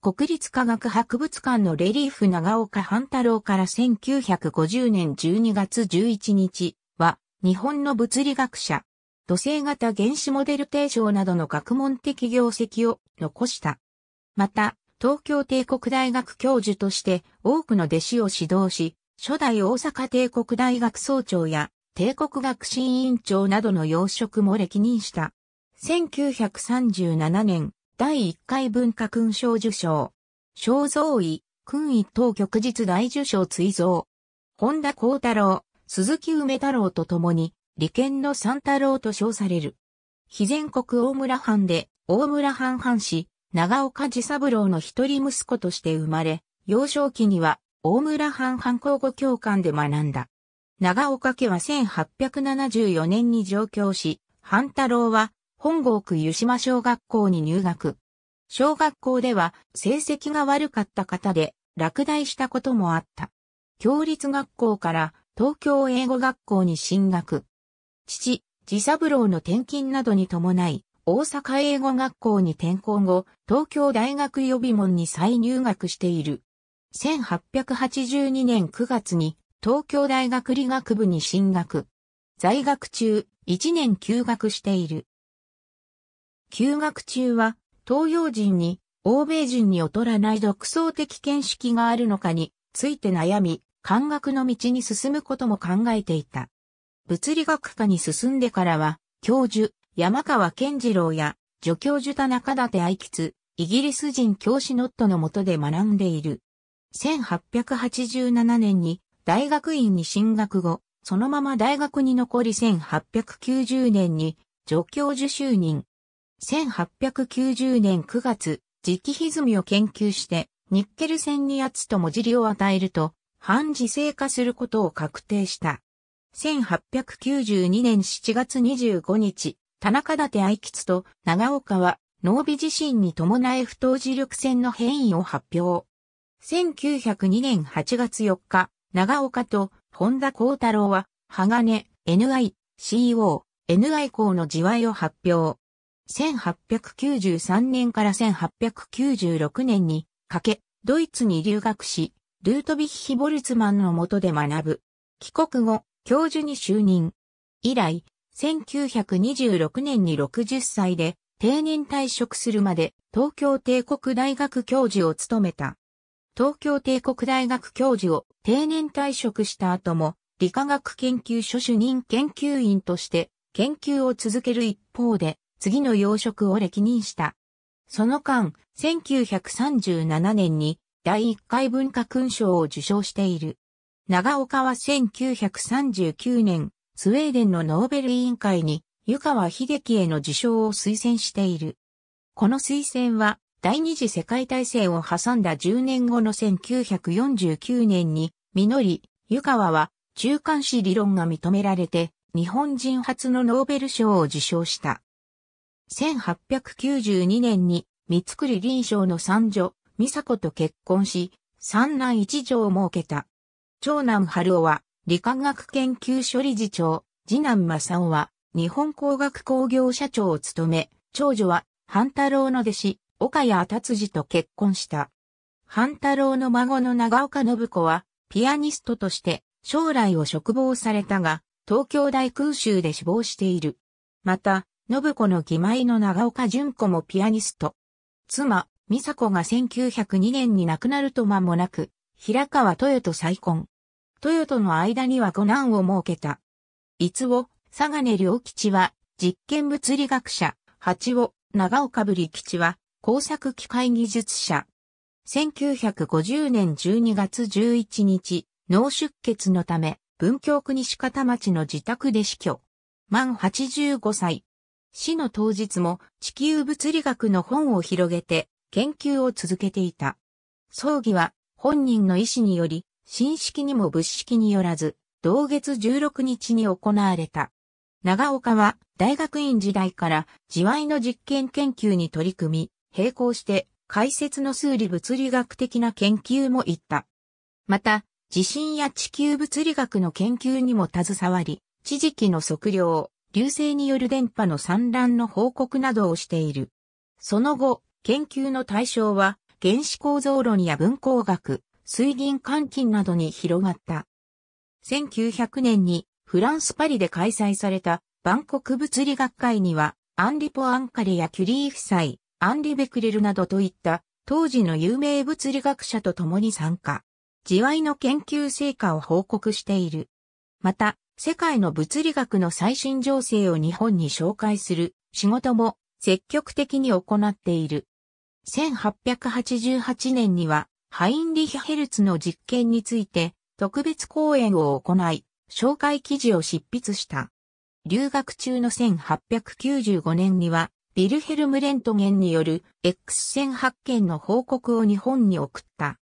国立科学博物館のレリーフ長岡半太郎から1950年12月11日は、日本の物理学者、土星型原子モデル提唱などの学問的業績を残した。また、東京帝国大学教授として多くの弟子を指導し、初代大阪帝国大学総長や帝国学新委員長などの要職も歴任した。1937年、第1回文化勲章受章。肖像位、勲位等旭日大受章追贈。本田幸太郎、鈴木梅太郎と共に、利権の三太郎と称される。非全国大村藩で、大村藩藩士、長岡治三郎の一人息子として生まれ、幼少期には、大村藩藩交互教官で学んだ。長岡家は1874年に上京し、藩太郎は本郷区湯島小学校に入学。小学校では成績が悪かった方で落第したこともあった。共立学校から東京英語学校に進学。父、自三郎の転勤などに伴い、大阪英語学校に転校後、東京大学予備門に再入学している。1882年9月に東京大学理学部に進学。在学中、1年休学している。休学中は、東洋人に、欧米人に劣らない独創的見識があるのかについて悩み、漢学の道に進むことも考えていた。物理学科に進んでからは、教授、山川健次郎や、助教授田中立愛吉、イギリス人教師ノットの下で学んでいる。1887年に大学院に進学後、そのまま大学に残り1890年に助教授就任、1890年9月、磁気歪みを研究して、ニッケル線に圧と文字りを与えると、反磁性化することを確定した。1892年7月25日、田中立愛吉と長岡は、脳美地震に伴い不当磁力線の変異を発表。1902年8月4日、長岡と本田幸太郎は、鋼、NI、CO、NI 校の自愛を発表。1893年から1896年にかけ、ドイツに留学し、ルートビッヒ・ボルツマンの下で学ぶ。帰国後、教授に就任。以来、1926年に60歳で定年退職するまで東京帝国大学教授を務めた。東京帝国大学教授を定年退職した後も理化学研究所主任研究員として研究を続ける一方で次の要職を歴任した。その間、1937年に第1回文化勲章を受章している。長岡は1939年、スウェーデンのノーベル委員会に湯川秀樹への受賞を推薦している。この推薦は、第二次世界大戦を挟んだ10年後の1949年に、実り、湯川は中間史理論が認められて、日本人初のノーベル賞を受賞した。1892年に三つ栗林賞の三女、美佐子と結婚し、三男一女を設けた。長男春夫は理化学研究所理事長、次男正夫は日本工学工業社長を務め、長女は半太郎の弟子、岡谷達次と結婚した。半太郎の孫の長岡信子は、ピアニストとして将来を嘱望されたが、東京大空襲で死亡している。また、信子の義妹の長岡純子もピアニスト。妻、美佐子が1902年に亡くなると間もなく、平川豊と再婚。豊との間には五男を設けた。いつを、佐賀根良吉は、実験物理学者、八を、長岡ぶり吉は、工作機械技術者。1950年12月11日、脳出血のため、文京区西方町の自宅で死去。満85歳、死の当日も地球物理学の本を広げて研究を続けていた。葬儀は本人の意思により、新式にも物式によらず、同月16日に行われた。長岡は大学院時代から自割の実験研究に取り組み、並行して解説の数理物理学的な研究も行った。また、地震や地球物理学の研究にも携わり、地磁気の測量、流星による電波の散乱の報告などをしている。その後、研究の対象は、原子構造論や分光学、水銀換金などに広がった。1900年にフランス・パリで開催された万国物理学会には、アンリ・ポアンカレやキュリー夫妻、アンリ・ベクレルなどといった当時の有名物理学者と共に参加。自愛の研究成果を報告している。また、世界の物理学の最新情勢を日本に紹介する仕事も積極的に行っている。1888年にはハインリヒヘルツの実験について特別講演を行い、紹介記事を執筆した。留学中の1895年には、ビルヘルム・レントゲンによる X 線発見の報告を日本に送った。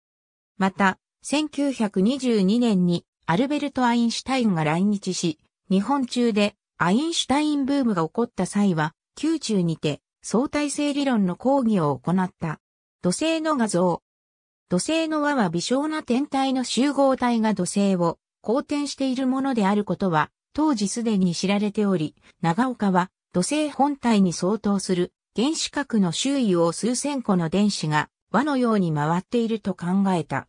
また、1922年にアルベルト・アインシュタインが来日し、日本中でアインシュタインブームが起こった際は、宮中にて相対性理論の講義を行った。土星の画像。土星の輪は微小な天体の集合体が土星を公転しているものであることは、当時すでに知られており、長岡は土星本体に相当する原子核の周囲を数千個の電子が輪のように回っていると考えた。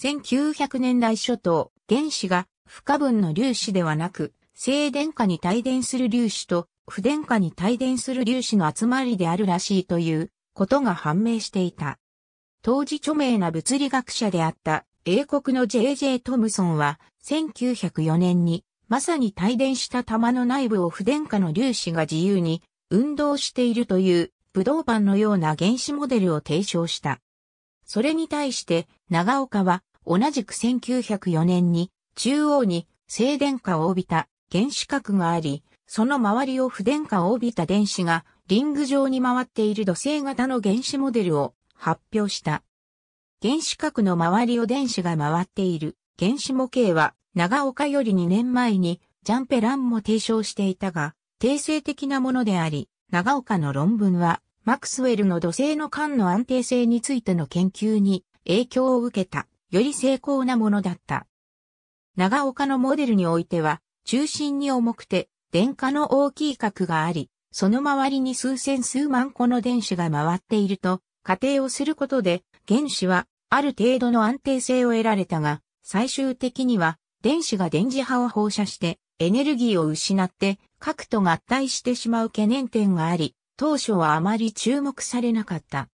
1900年代初頭、原子が不可分の粒子ではなく、静電化に帯電する粒子と不電化に帯電する粒子の集まりであるらしいということが判明していた。当時著名な物理学者であった英国の J.J. トムソンは1904年にまさに帯電した玉の内部を不電化の粒子が自由に運動しているという武道板のような原子モデルを提唱した。それに対して長岡は同じく1904年に中央に静電荷を帯びた原子核があり、その周りを不電荷を帯びた電子がリング状に回っている土星型の原子モデルを発表した。原子核の周りを電子が回っている原子模型は長岡より2年前にジャンペランも提唱していたが、定性的なものであり、長岡の論文はマクスウェルの土星の間の安定性についての研究に影響を受けた。より精巧なものだった。長岡のモデルにおいては、中心に重くて、電荷の大きい核があり、その周りに数千数万個の電子が回っていると、仮定をすることで、原子はある程度の安定性を得られたが、最終的には電子が電磁波を放射してエネルギーを失って核と合体してしまう懸念点があり、当初はあまり注目されなかった。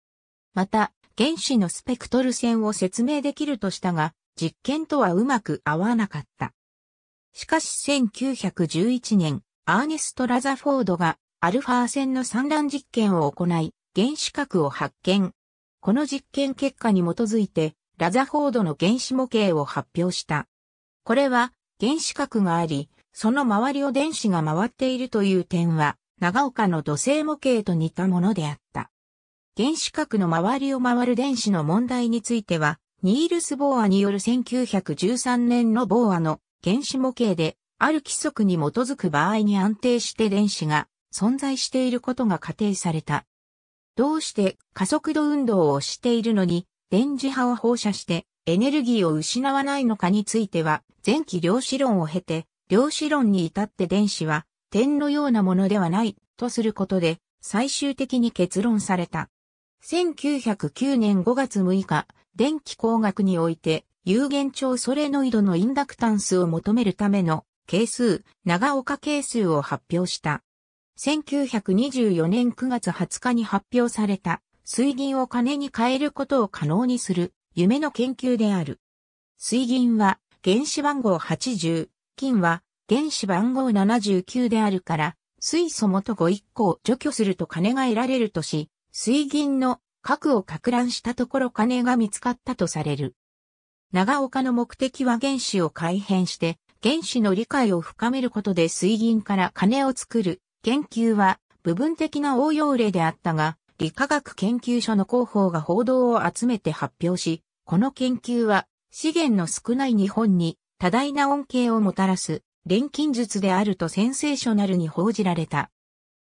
また、原子のスペクトル線を説明できるとしたが、実験とはうまく合わなかった。しかし1911年、アーネスト・ラザフォードがアルファ線の産卵実験を行い、原子核を発見。この実験結果に基づいて、ラザフォードの原子模型を発表した。これは、原子核があり、その周りを電子が回っているという点は、長岡の土星模型と似たものであった。原子核の周りを回る電子の問題については、ニールス・ボーアによる1913年のボーアの原子模型で、ある規則に基づく場合に安定して電子が存在していることが仮定された。どうして加速度運動をしているのに電磁波を放射してエネルギーを失わないのかについては前期量子論を経て量子論に至って電子は点のようなものではないとすることで最終的に結論された。1909年5月6日、電気工学において、有限長ソレノイドのインダクタンスを求めるための、係数、長岡係数を発表した。1924年9月20日に発表された、水銀を金に変えることを可能にする、夢の研究である。水銀は、原子番号80、金は、原子番号79であるから、水素元5一個を除去すると金が得られるとし、水銀の核を拡乱したところ金が見つかったとされる。長岡の目的は原子を改変して、原子の理解を深めることで水銀から金を作る。研究は部分的な応用例であったが、理化学研究所の広報が報道を集めて発表し、この研究は資源の少ない日本に多大な恩恵をもたらす錬金術であるとセンセーショナルに報じられた。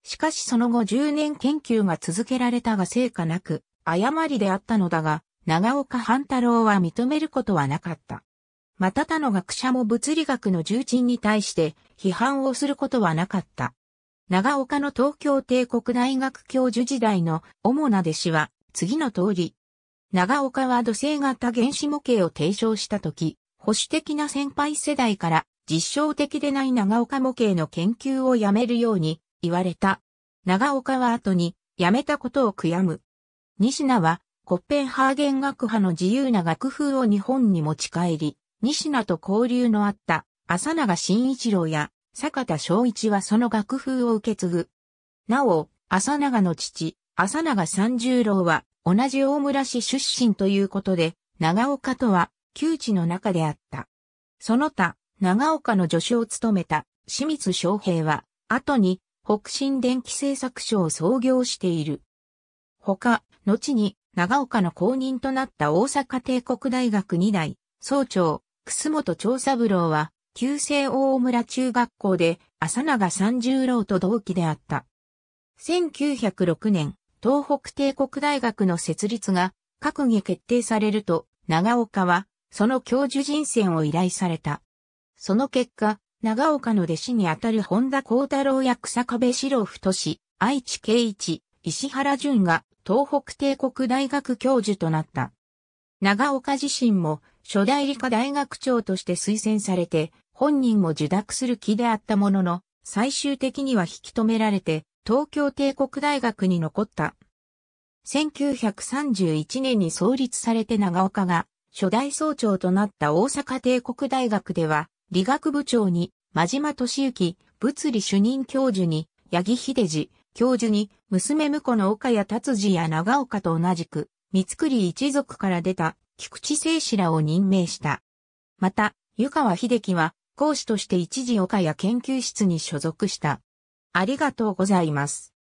しかしその後10年研究が続けられたが成果なく、誤りであったのだが、長岡半太郎は認めることはなかった。また他の学者も物理学の重鎮に対して批判をすることはなかった。長岡の東京帝国大学教授時代の主な弟子は次の通り。長岡は土星型原子模型を提唱したとき、保守的な先輩世代から実証的でない長岡模型の研究をやめるように言われた。長岡は後に、辞めたことを悔やむ。西名は、コッペンハーゲン学派の自由な楽風を日本に持ち帰り、西名と交流のあった浅永慎一郎や坂田昭一はその楽風を受け継ぐ。なお、浅永の父、浅永三十郎は同じ大村市出身ということで、長岡とは旧知の中であった。その他、長岡の助手を務めた清水昌平は、後に北新電気製作所を創業している。他、後に長岡の公認となった大阪帝国大学2代、総長、楠本長三郎は、旧制大村中学校で、浅長三十郎と同期であった。1906年、東北帝国大学の設立が、閣議決定されると、長岡は、その教授人選を依頼された。その結果、長岡の弟子にあたる本田幸太郎や草壁四郎太氏、愛知圭一、石原淳が東北帝国大学教授となった。長岡自身も初代理科大学長として推薦されて、本人も受諾する気であったものの、最終的には引き止められて、東京帝国大学に残った。1931年に創立されて長岡が初代総長となった大阪帝国大学では、理学部長に、真島敏之、物理主任教授に、八木秀治、教授に、娘婿の岡谷達治や長岡と同じく、三り一族から出た、菊池聖氏らを任命した。また、湯川秀樹は、講師として一時岡谷研究室に所属した。ありがとうございます。